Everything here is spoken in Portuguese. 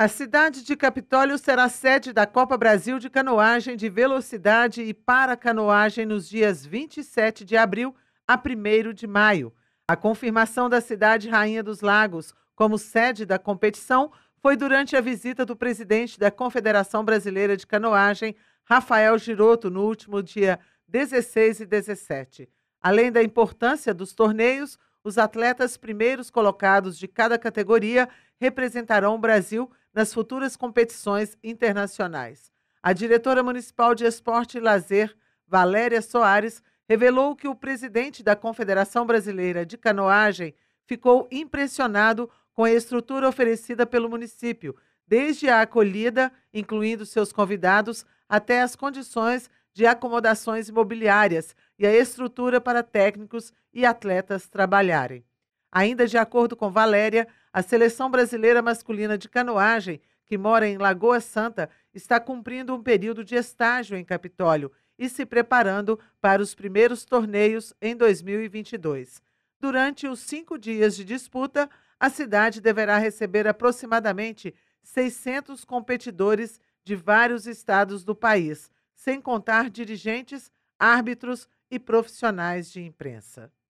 A cidade de Capitólio será sede da Copa Brasil de Canoagem de Velocidade e para canoagem nos dias 27 de abril a 1 de maio. A confirmação da cidade Rainha dos Lagos como sede da competição foi durante a visita do presidente da Confederação Brasileira de Canoagem, Rafael Giroto, no último dia 16 e 17. Além da importância dos torneios, os atletas primeiros colocados de cada categoria representarão o Brasil nas futuras competições internacionais. A diretora municipal de esporte e lazer, Valéria Soares, revelou que o presidente da Confederação Brasileira de Canoagem ficou impressionado com a estrutura oferecida pelo município, desde a acolhida, incluindo seus convidados, até as condições de acomodações imobiliárias e a estrutura para técnicos e atletas trabalharem. Ainda de acordo com Valéria, a seleção brasileira masculina de canoagem, que mora em Lagoa Santa, está cumprindo um período de estágio em Capitólio e se preparando para os primeiros torneios em 2022. Durante os cinco dias de disputa, a cidade deverá receber aproximadamente 600 competidores de vários estados do país, sem contar dirigentes, árbitros e profissionais de imprensa.